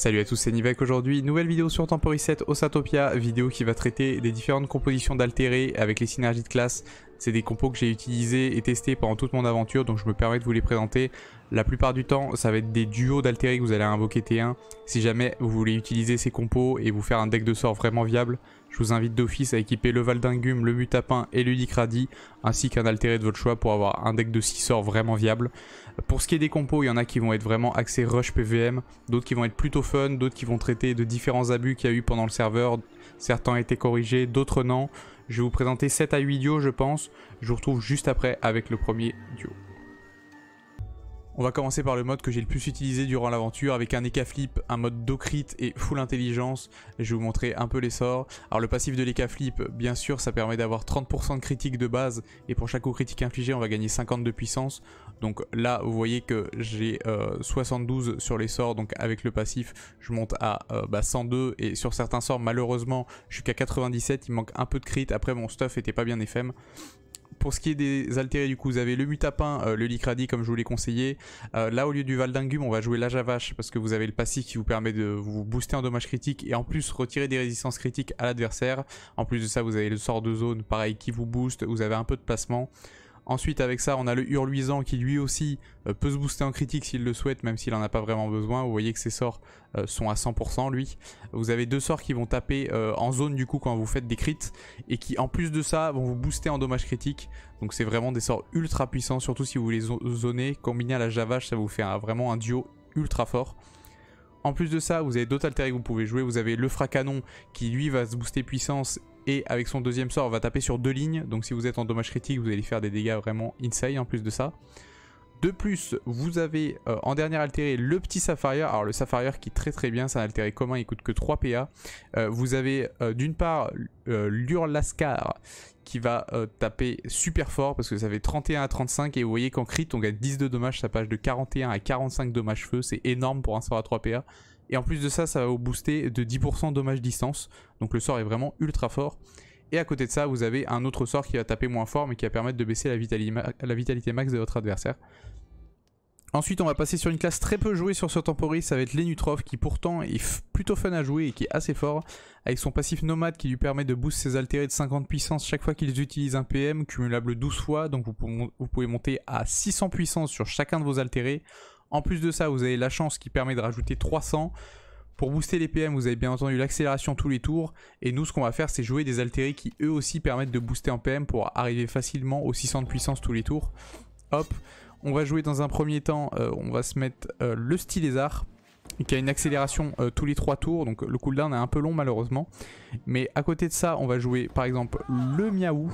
Salut à tous, c'est Nivek aujourd'hui, nouvelle vidéo sur Tempori7 Osatopia, vidéo qui va traiter des différentes compositions d'altérés avec les synergies de classe c'est des compos que j'ai utilisés et testés pendant toute mon aventure, donc je me permets de vous les présenter. La plupart du temps, ça va être des duos d'altérés que vous allez invoquer T1. Si jamais vous voulez utiliser ces compos et vous faire un deck de sorts vraiment viable, je vous invite d'office à équiper le Valdingum, le Mutapin et le ainsi qu'un altéré de votre choix pour avoir un deck de 6 sorts vraiment viable. Pour ce qui est des compos, il y en a qui vont être vraiment axés rush PVM, d'autres qui vont être plutôt fun, d'autres qui vont traiter de différents abus qu'il y a eu pendant le serveur. Certains ont été corrigés, d'autres non. Je vais vous présenter 7 à 8 duos, je pense. Je vous retrouve juste après avec le premier duo. On va commencer par le mode que j'ai le plus utilisé durant l'aventure avec un Eka Flip, un mode Do et Full Intelligence. je vais vous montrer un peu les sorts. Alors le passif de l'Eka bien sûr, ça permet d'avoir 30% de critique de base et pour chaque coup critique infligé, on va gagner 50 de puissance. Donc là, vous voyez que j'ai 72 euh, sur les sorts, donc avec le passif, je monte à 102 euh, bah, et sur certains sorts, malheureusement, je suis qu'à 97, il manque un peu de crit. Après, mon stuff était pas bien FM pour ce qui est des altérés, du coup, vous avez le Mutapin, euh, le Licradi, comme je vous l'ai conseillé. Euh, là, au lieu du Val Valdingum, on va jouer Javache parce que vous avez le passif qui vous permet de vous booster en dommage critique et en plus retirer des résistances critiques à l'adversaire. En plus de ça, vous avez le sort de zone, pareil, qui vous booste. Vous avez un peu de placement. Ensuite, avec ça, on a le Hurluisant qui lui aussi euh, peut se booster en critique s'il le souhaite, même s'il en a pas vraiment besoin. Vous voyez que ses sorts euh, sont à 100% lui. Vous avez deux sorts qui vont taper euh, en zone du coup quand vous faites des crits et qui en plus de ça vont vous booster en dommage critique. Donc c'est vraiment des sorts ultra puissants, surtout si vous les zonez. Combiné à la Javache, ça vous fait vraiment un duo ultra fort. En plus de ça, vous avez d'autres altérés que vous pouvez jouer. Vous avez le Fracanon qui lui va se booster puissance et avec son deuxième sort on va taper sur deux lignes. Donc si vous êtes en dommage critique, vous allez faire des dégâts vraiment insane en plus de ça. De plus, vous avez euh, en dernier altéré le petit Sapphire. Alors le Sapphire qui très très bien, c'est un altéré commun, il coûte que 3 PA. Euh, vous avez euh, d'une part l'Urlascar qui va taper super fort parce que ça fait 31 à 35 et vous voyez qu'en crit on gagne 10 de dommages, ça passe de 41 à 45 dommages feu, c'est énorme pour un sort à 3 PA. Et en plus de ça, ça va vous booster de 10% dommage distance. Donc le sort est vraiment ultra fort. Et à côté de ça, vous avez un autre sort qui va taper moins fort, mais qui va permettre de baisser la, vitalité max de votre adversaire. Ensuite, on va passer sur une classe très peu jouée sur ce temporis, ça va être l'Enutroph, qui pourtant est plutôt fun à jouer et qui est assez fort, avec son passif Nomade qui lui permet de booster ses altérés de 50 puissance chaque fois qu'ils utilisent un PM, cumulable 12 fois, donc vous pouvez monter à 600 puissance sur chacun de vos altérés. En plus de ça, vous avez la chance qui permet de rajouter 300. Pour booster les PM, vous avez bien entendu l'accélération tous les tours. Et nous, ce qu'on va faire, c'est jouer des altérés qui eux aussi permettent de booster en PM pour arriver facilement aux 600 de puissance tous les tours. Hop, on va jouer dans un premier temps, euh, on va se mettre euh, le style qui a une accélération euh, tous les 3 tours. Donc le cooldown est un peu long malheureusement. Mais à côté de ça, on va jouer par exemple le miaou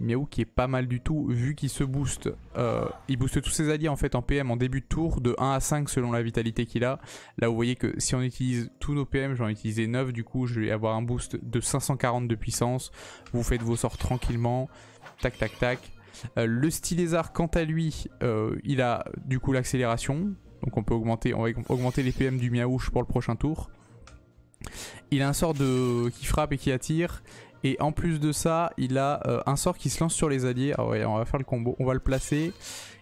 Miaou qui est pas mal du tout, vu qu'il se booste. Euh, il booste tous ses alliés en fait en PM en début de tour, de 1 à 5 selon la vitalité qu'il a. Là vous voyez que si on utilise tous nos PM, j'en ai utilisé 9, du coup je vais avoir un boost de 540 de puissance. Vous faites vos sorts tranquillement, tac tac tac. style euh, le stylézard quant à lui, euh, il a du coup l'accélération. Donc on peut augmenter, augmenter les PM du Miaouche pour le prochain tour. Il a un sort de... qui frappe et qui attire. Et en plus de ça, il a euh, un sort qui se lance sur les alliés. Ah ouais, on va faire le combo. On va le placer.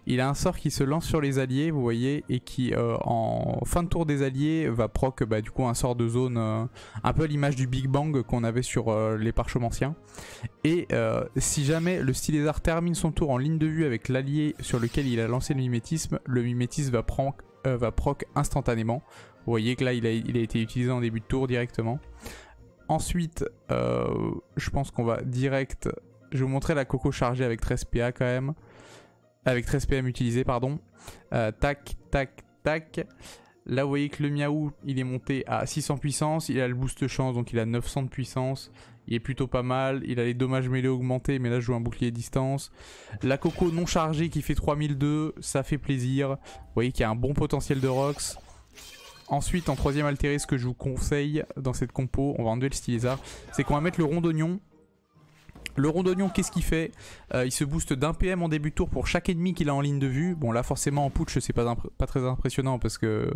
Il a un sort qui se lance sur les alliés, vous voyez, et qui euh, en fin de tour des alliés va proc bah, du coup un sort de zone, euh, un peu à l'image du Big Bang qu'on avait sur les les anciens Et si jamais le arts termine son tour en ligne de vue avec l'allié sur lequel il a lancé le mimétisme, le mimétisme va, va proc instantanément. Vous voyez que là il a été utilisé en début de tour directement. Ensuite, euh, je pense qu'on va direct... Je vais vous montrer la coco chargée avec 13 PA quand même. Avec 13 PM utilisé, pardon. Euh, tac, tac, tac. Là, vous voyez que le Miaou, il est monté à 600 puissance. Il a le boost chance, donc il a 900 de puissance. Il est plutôt pas mal. Il a les dommages mêlés augmentés, mais là, je joue un bouclier distance. La Coco non chargée qui fait 3002, ça fait plaisir. Vous voyez qu'il y a un bon potentiel de rocks. Ensuite, en troisième altéré, ce que je vous conseille dans cette compo, on va enlever le stylézard, c'est qu'on va mettre le rond d'oignon. Le rond d'oignon, qu'est-ce qu'il fait euh, Il se booste d'un PM en début de tour pour chaque ennemi qu'il a en ligne de vue. Bon, là, forcément, en putsch, c'est pas, pas très impressionnant parce que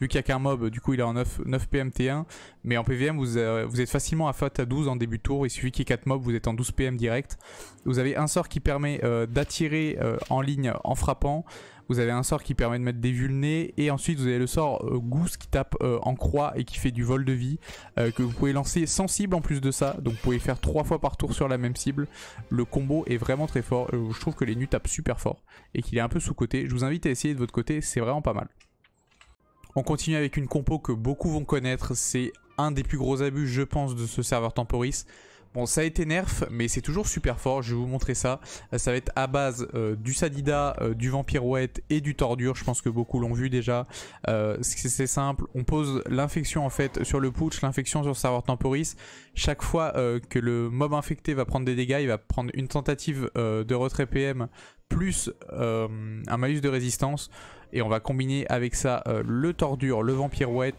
vu qu'il n'y a qu'un mob, du coup il est en 9, 9 PMT1, mais en PVM euh, vous, êtes facilement à FAT à 12 en début de tour, il suffit qu'il y ait 4 mobs, vous êtes en 12 PM direct. Vous avez un sort qui permet euh, d'attirer euh, en ligne en frappant, vous avez un sort qui permet de mettre des vulnés et ensuite vous avez le sort Goose qui tape en croix et qui fait du vol de vie que vous pouvez lancer sans cible en plus de ça donc vous pouvez faire 3 fois par tour sur la même cible le combo est vraiment très fort je trouve que les nus tapent super fort et qu'il est un peu sous côté je vous invite à essayer de votre côté c'est vraiment pas mal on continue avec une compo que beaucoup vont connaître. C'est un des plus gros abus, je pense, de ce serveur Temporis. Bon, ça a été nerf, mais c'est toujours super fort. Je vais vous montrer ça. Ça va être à base euh, du Sadida, euh, du Vampirouette et du Tordure. Je pense que beaucoup l'ont vu déjà. Euh, c'est simple. On pose l'infection en fait sur le putsch, l'infection sur le serveur Temporis. Chaque fois que le mob infecté va prendre des dégâts, il va prendre une tentative de retrait PM plus un malus de résistance. Et on va combiner avec ça euh, le tordure, le vampire wet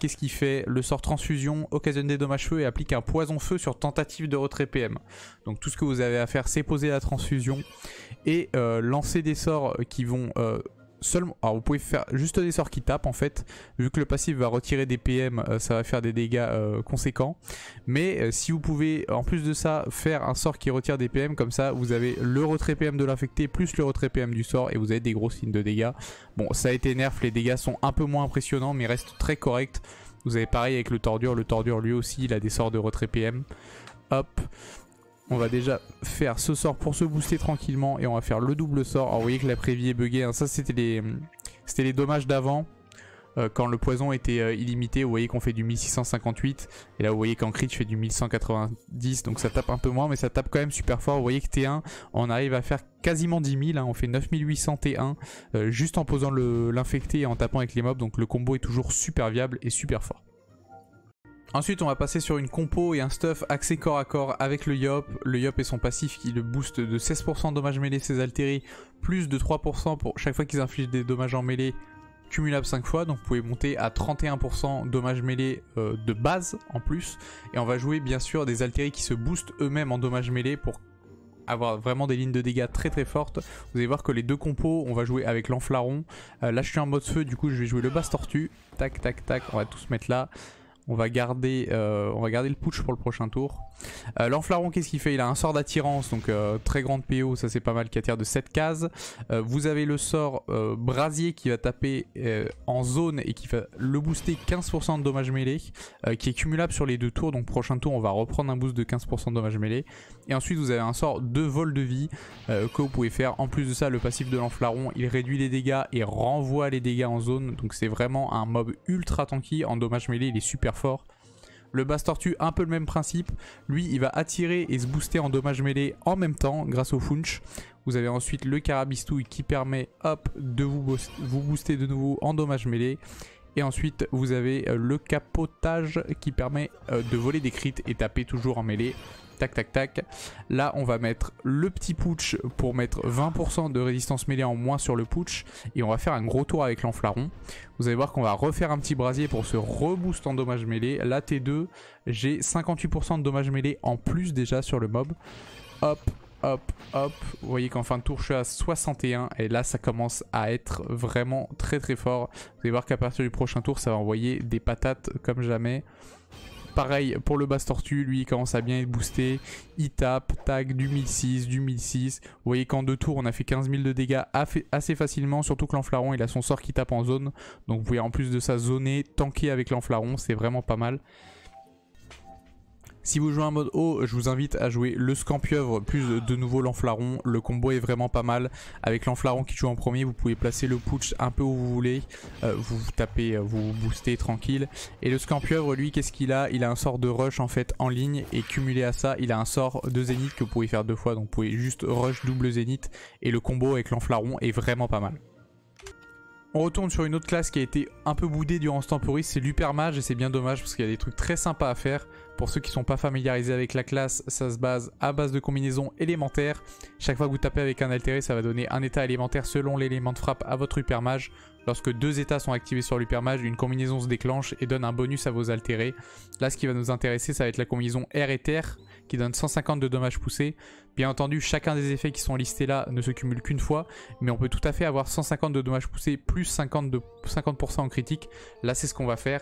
qu'est-ce qu'il fait Le sort transfusion occasionne des dommages feu et applique un poison feu sur tentative de retrait PM. Donc tout ce que vous avez à faire, c'est poser la transfusion et euh, lancer des sorts qui vont euh, alors vous pouvez faire juste des sorts qui tapent en fait. Vu que le passif va retirer des PM, euh, ça va faire des dégâts euh, conséquents. Mais euh, si vous pouvez en plus de ça faire un sort qui retire des PM, comme ça vous avez le retrait PM de l'infecté plus le retrait PM du sort et vous avez des gros signes de dégâts. Bon ça a été nerf, les dégâts sont un peu moins impressionnants mais restent très corrects. Vous avez pareil avec le tordure, le tordure lui aussi il a des sorts de retrait PM. Hop. On va déjà faire ce sort pour se booster tranquillement et on va faire le double sort. Alors vous voyez que la prévie est buggée, hein. ça c'était les, les dommages d'avant. Euh, quand le poison était euh, illimité, vous voyez qu'on fait du 1658. Et là, vous voyez qu'en crit, je fais du 1190. Donc ça tape un peu moins, mais ça tape quand même super fort. Vous voyez que T1, on arrive à faire quasiment 10 000. Hein. On fait 9800 T1 euh, juste en posant l'infecté et en tapant avec les mobs. Donc le combo est toujours super viable et super fort. Ensuite, on va passer sur une compo et un stuff axé corps à corps avec le Yop. Le Yop et son passif qui le booste de 16% dommages mêlés ses altérés. plus de 3% pour chaque fois qu'ils infligent des dommages en mêlée, cumulable 5 fois. Donc vous pouvez monter à 31% dommages mêlés euh, de base en plus. Et on va jouer bien sûr des altérés qui se boostent eux-mêmes en dommages mêlés pour avoir vraiment des lignes de dégâts très très fortes. Vous allez voir que les deux compos, on va jouer avec l'enflaron. Euh, là je suis en mode feu, du coup je vais jouer le basse tortue. Tac tac tac, on va tous mettre là. On va garder, euh, on va le putsch pour le prochain tour. Euh, L'enflaron, qu'est-ce qu'il fait Il a un sort d'attirance, donc euh, très grande PO, ça c'est pas mal, qui attire de 7 cases. Euh, vous avez le sort brasier qui va taper en zone et qui va le booster 15% de dommages mêlés, qui est cumulable sur les deux tours. Donc prochain tour, on va reprendre un boost de 15% de dommages mêlés. Et ensuite, vous avez un sort de vol de vie que vous pouvez faire. En plus de ça, le passif de l'enflaron, il réduit les dégâts et renvoie les dégâts en zone. Donc c'est vraiment un mob ultra tanky. En dommages mêlés, il est super fort. Le basse tortue, un peu le même principe. Lui, il va attirer et se booster en dommage mêlés en même temps grâce au funch. Vous avez ensuite le carabistouille qui permet hop, de vous, booster de nouveau en dommage mêlée Et ensuite, vous avez euh, le capotage qui permet euh, de voler des crits et taper toujours en mêlée. Tac, tac, tac. Là, on va mettre le petit putsch pour mettre 20% de résistance mêlée en moins sur le putsch. Et on va faire un gros tour avec l'enflaron. Vous allez voir qu'on va refaire un petit brasier pour se reboost en dommages mêlés Là, T2, j'ai 58% de dommages mêlés en plus déjà sur le mob. Hop, hop, hop. Vous voyez qu'en fin de tour, je suis à 61. Et là, ça commence à être vraiment très très fort. Vous allez voir qu'à partir du prochain tour, ça va envoyer des patates comme jamais. Pareil pour le basse tortue, lui il commence à bien être boosté. Il tape, tag, du 1006, du 1006. Vous voyez qu'en deux tours on a fait 15 000 de dégâts assez facilement, surtout que l'enflaron il a son sort qui tape en zone. Donc vous pouvez en plus de ça zoner, tanker avec l'enflaron, c'est vraiment pas mal. Si vous jouez en mode haut, je vous invite à jouer le Scampiovre plus de nouveau l'Enflaron. Le combo est vraiment pas mal. Avec l'Enflaron qui joue en premier, vous pouvez placer le Putsch un peu où vous voulez. Euh, vous tapez, euh, vous boostez tranquille. Et le scampiovre lui, qu'est-ce qu'il a Il a un sort de rush en fait en ligne. Et cumulé à ça, il a un sort de zénith que vous pouvez faire deux fois. Donc vous pouvez juste rush double zénith. Et le combo avec l'Enflaron est vraiment pas mal. On retourne sur une autre classe qui a été un peu boudée durant ce temporis, c'est l'Upermage et c'est bien dommage parce qu'il y a des trucs très sympas à faire. Pour ceux qui ne sont pas familiarisés avec la classe, ça se base à base de combinaisons élémentaires. Chaque fois que vous tapez avec un altéré, ça va donner un état élémentaire selon l'élément de frappe à votre hypermage. Lorsque deux états sont activés sur l'hypermage, une combinaison se déclenche et donne un bonus à vos altérés. Là, ce qui va nous intéresser, ça va être la combinaison R et terre qui donne 150 de dommages poussés. Bien entendu, chacun des effets qui sont listés là ne se cumule qu'une fois, mais on peut tout à fait avoir 150 de dommages poussés plus 50%, de, 50 en critique. Là, c'est ce qu'on va faire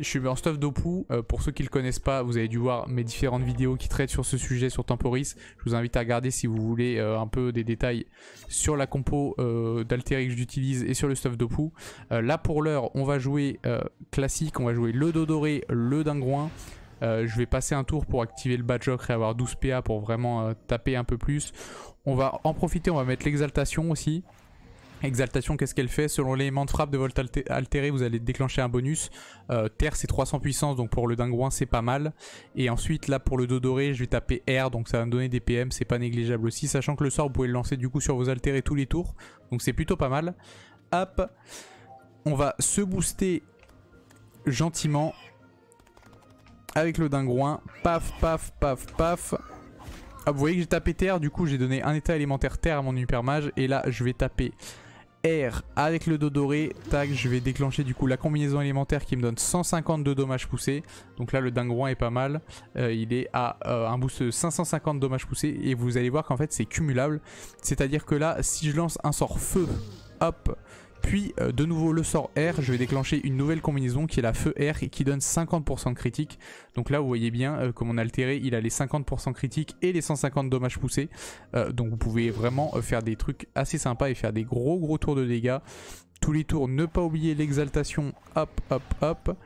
je suis en stuff d'Opu. Euh, pour ceux qui le connaissent pas, vous avez dû voir mes différentes vidéos qui traitent sur ce sujet sur Temporis. Je vous invite à regarder si vous voulez euh, un peu des détails sur la compo euh, d'Alteric que j'utilise et sur le stuff d'Opu. là pour l'heure, on va jouer classique, on va jouer le Dodoré, le dingroin je vais passer un tour pour activer le Badjock et avoir 12 PA pour vraiment taper un peu plus. On va en profiter, on va mettre l'exaltation aussi. Exaltation, qu'est-ce qu'elle fait Selon l'élément de frappe de votre altéré, vous allez déclencher un bonus. Euh, terre, c'est 300 puissance, donc pour le dingouin, c'est pas mal. Et ensuite, là, pour le dos doré, je vais taper R, donc ça va me donner des PM, c'est pas négligeable aussi. Sachant que le sort, vous pouvez le lancer du coup sur vos altérés tous les tours, donc c'est plutôt pas mal. Hop, on va se booster gentiment avec le dingouin. Paf, paf, paf, paf. Ah, vous voyez que j'ai tapé terre, du coup j'ai donné un état élémentaire terre à mon hypermage. Et là, je vais taper R avec le dos doré, tac, je vais déclencher du coup la combinaison élémentaire qui me donne 152 dommages poussés. Donc là, le dingouin est pas mal. Euh, il est à euh, un boost de 550 dommages poussés. Et vous allez voir qu'en fait, c'est cumulable. C'est-à-dire que là, si je lance un sort feu, hop, puis euh, de nouveau le sort R, je vais déclencher une nouvelle combinaison qui est la feu R et qui donne 50% de critique. Donc là vous voyez bien, euh, comme on a altéré, il a les 50% critique et les 150 dommages poussés. Euh, donc vous pouvez vraiment faire des trucs assez sympas et faire des gros gros tours de dégâts. Tous les tours, ne pas oublier l'exaltation, hop, hop, hop.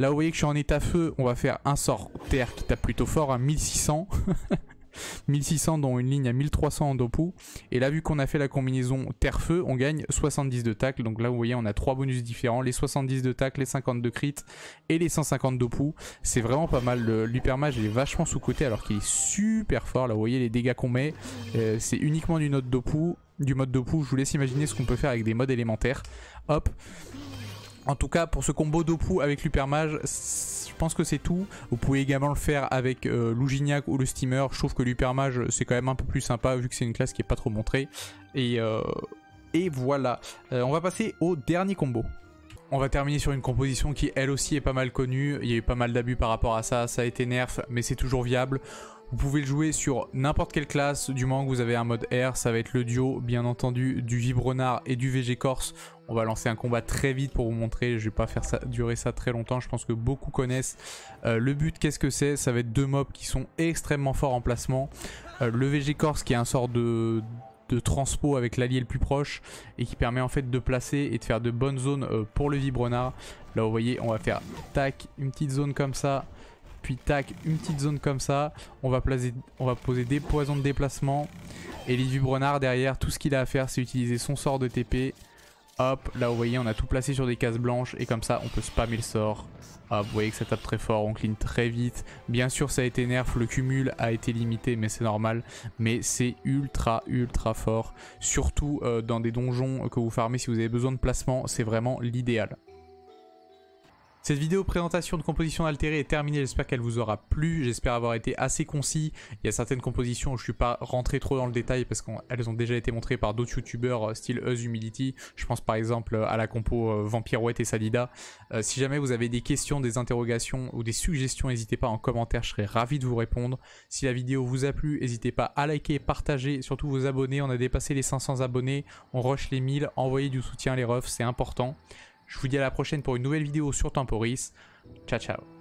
Là, vous voyez que je suis en état feu, on va faire un sort terre qui tape plutôt fort à hein, 1600. 1600 dont une ligne à 1300 en dopou Et là, vu qu'on a fait la combinaison terre-feu, on gagne 70 de tacle. Donc là, vous voyez, on a trois bonus différents. Les 70 de tacle, les 50 de crit et les 150 dopou C'est vraiment pas mal. L'hypermage est vachement sous-côté alors qu'il est super fort. Là, vous voyez les dégâts qu'on met. Euh, c'est uniquement du, note du mode dopou Je vous laisse imaginer ce qu'on peut faire avec des modes élémentaires. Hop en tout cas, pour ce combo Dopu avec l'Upermage, je pense que c'est tout. Vous pouvez également le faire avec euh, l'Ougignac ou le Steamer. Je trouve que l'Upermage, euh, c'est quand même un peu plus sympa vu que c'est une classe qui est pas trop montrée. Et, euh, et voilà. on va passer au dernier combo. On va terminer sur une composition qui elle aussi est pas mal connue, il y a eu pas mal d'abus par rapport à ça, ça a été nerf, mais c'est toujours viable. Vous pouvez le jouer sur n'importe quelle classe, du moment que vous avez un mode R, ça va être le duo bien entendu du Vibrenard et du VG Corse. On va lancer un combat très vite pour vous montrer, je vais pas faire ça, durer ça très longtemps, je pense que beaucoup connaissent. Euh, le but qu'est-ce que c'est Ça va être deux mobs qui sont extrêmement forts en placement. Euh, le VG Corse qui est un sort de de transpo avec l'allié le plus proche et qui permet en fait de placer et de faire de bonnes zones euh, pour le Vibronard. Là vous voyez on va faire tac une petite zone comme ça puis tac, une petite zone comme ça. On va, placer, on va poser des poisons de déplacement. Et Lidu Brenard derrière, tout ce qu'il a à faire, c'est utiliser son sort de TP. Hop, là vous voyez, on a tout placé sur des cases blanches. Et comme ça, on peut spammer le sort. Hop, vous voyez que ça tape très fort, on clean très vite. Bien sûr, ça a été nerf, le cumul a été limité, mais c'est normal. Mais c'est ultra, ultra fort. Surtout euh, dans des donjons que vous farmez, si vous avez besoin de placement, c'est vraiment l'idéal. Cette vidéo présentation de compositions altérées est terminée, j'espère qu'elle vous aura plu, j'espère avoir été assez concis. Il y a certaines compositions où je suis pas rentré trop dans le détail parce qu'elles ont déjà été montrées par d'autres youtubeurs euh, style Us Humility. Je pense par exemple euh, à la compo euh, Vampirouette et Salida. si jamais vous avez des questions, des interrogations ou des suggestions, n'hésitez pas en commentaire, je serai ravi de vous répondre. Si la vidéo vous a plu, n'hésitez pas à liker, partager, surtout vous abonner. On a dépassé les 500 abonnés, on rush les 1000, envoyez du soutien les refs, c'est important. Je vous dis à la prochaine pour une nouvelle vidéo sur Temporis. Ciao ciao